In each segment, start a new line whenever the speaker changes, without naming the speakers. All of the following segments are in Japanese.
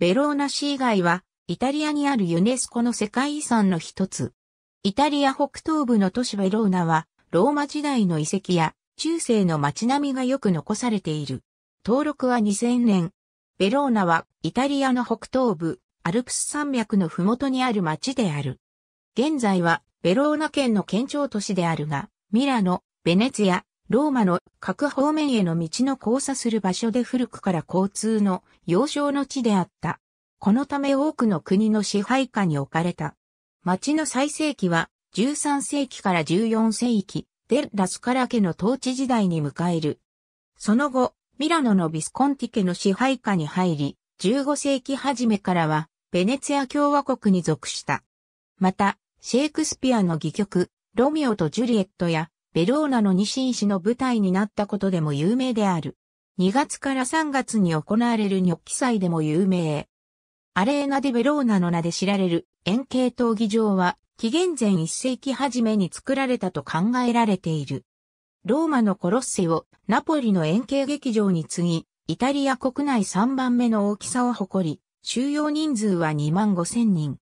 ベローナ市以外は、イタリアにあるユネスコの世界遺産の一つ。イタリア北東部の都市ベローナは、ローマ時代の遺跡や、中世の街並みがよく残されている。登録は2000年。ベローナは、イタリアの北東部、アルプス山脈の麓にある町である。現在は、ベローナ県の県庁都市であるが、ミラノ、ベネツィア、ローマの各方面への道の交差する場所で古くから交通の要衝の地であった。このため多くの国の支配下に置かれた。町の最盛期は13世紀から14世紀でラスカラ家の統治時代に迎える。その後、ミラノのビスコンティ家の支配下に入り、15世紀初めからはベネツィア共和国に属した。また、シェイクスピアの戯曲、ロミオとジュリエットやベローナの西石の舞台になったことでも有名である。2月から3月に行われるニョッキ祭でも有名。アレーナ・デ・ベローナの名で知られる円形闘技場は、紀元前1世紀初めに作られたと考えられている。ローマのコロッセをナポリの円形劇場に次ぎ、イタリア国内3番目の大きさを誇り、収容人数は2万5千人。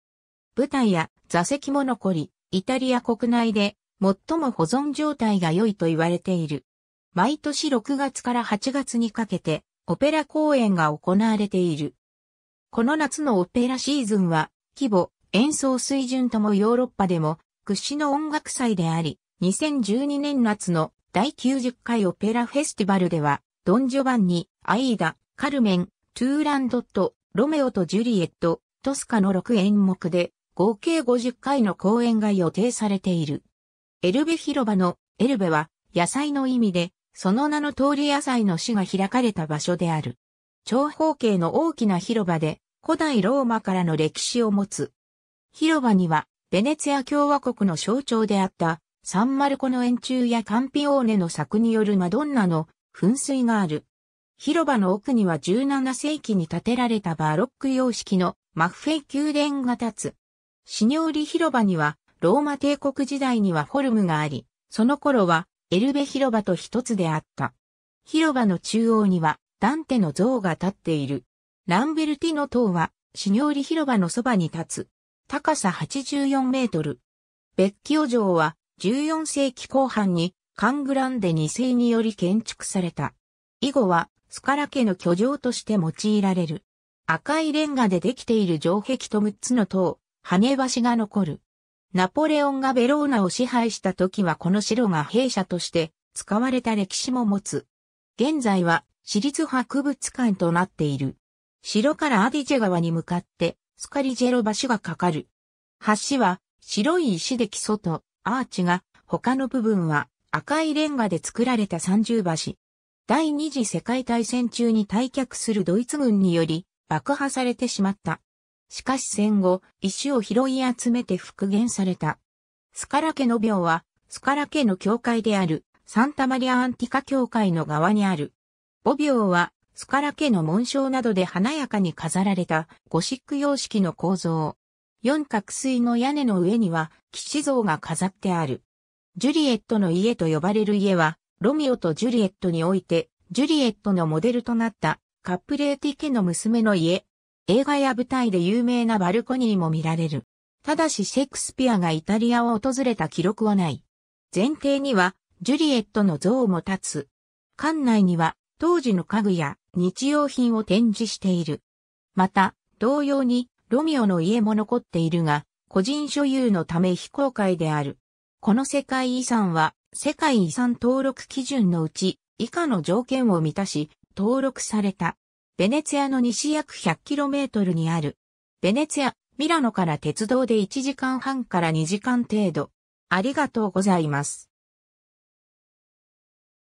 舞台や座席も残り、イタリア国内で最も保存状態が良いと言われている。毎年6月から8月にかけて、オペラ公演が行われている。この夏のオペラシーズンは、規模、演奏水準ともヨーロッパでも屈指の音楽祭であり、2012年夏の第90回オペラフェスティバルでは、ドン・ジョバンニ、アイーダ、カルメン、トゥーランドット、ロメオとジュリエット、トスカの6演目で、合計50回の公演が予定されている。エルベ広場のエルベは野菜の意味で、その名の通り野菜の市が開かれた場所である。長方形の大きな広場で古代ローマからの歴史を持つ。広場にはベネツィア共和国の象徴であったサンマルコの円柱やカンピオーネの作によるマドンナの噴水がある。広場の奥には17世紀に建てられたバロック様式のマッフェイ宮殿が立つ。シニョーリ広場にはローマ帝国時代にはフォルムがあり、その頃はエルベ広場と一つであった。広場の中央にはダンテの像が立っている。ランベルティの塔はシニョーリ広場のそばに立つ。高さ84メートル。ベッキオ城は14世紀後半にカングランデ2世により建築された。以後はスカラ家の居城として用いられる。赤いレンガでできている城壁と6つの塔、跳ね橋が残る。ナポレオンがベローナを支配した時はこの城が兵舎として使われた歴史も持つ。現在は私立博物館となっている。城からアディジェ川に向かってスカリジェロ橋がかかる。橋は白い石で基礎とアーチが他の部分は赤いレンガで作られた三重橋。第二次世界大戦中に退却するドイツ軍により爆破されてしまった。しかし戦後、石を拾い集めて復元された。スカラ家の廟は、スカラ家の教会である、サンタマリア・アンティカ教会の側にある。母廟は、スカラ家の紋章などで華やかに飾られた、ゴシック様式の構造。四角錐の屋根の上には、騎士像が飾ってある。ジュリエットの家と呼ばれる家は、ロミオとジュリエットにおいて、ジュリエットのモデルとなった、カップレーティ家の娘の家、映画や舞台で有名なバルコニーも見られる。ただしシェイクスピアがイタリアを訪れた記録はない。前提には、ジュリエットの像も立つ。館内には、当時の家具や日用品を展示している。また、同様に、ロミオの家も残っているが、個人所有のため非公開である。この世界遺産は、世界遺産登録基準のうち、以下の条件を満たし、登録された。ベネツィアの西約 100km にある。ベネツィア、ミラノから鉄道で1時間半から2時間程度。ありがとうございます。